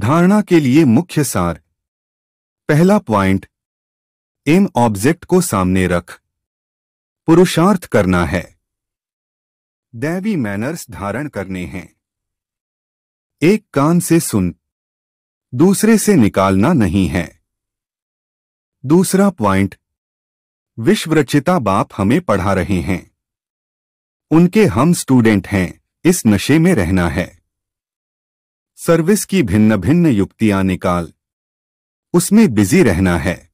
धारणा के लिए मुख्य सार पहला पॉइंट एम ऑब्जेक्ट को सामने रख पुरुषार्थ करना है दैवी मैनर्स धारण करने हैं एक कान से सुन दूसरे से निकालना नहीं है दूसरा पॉइंट विश्वरचिता बाप हमें पढ़ा रहे हैं उनके हम स्टूडेंट हैं इस नशे में रहना है सर्विस की भिन्न भिन्न युक्तियां निकाल उसमें बिजी रहना है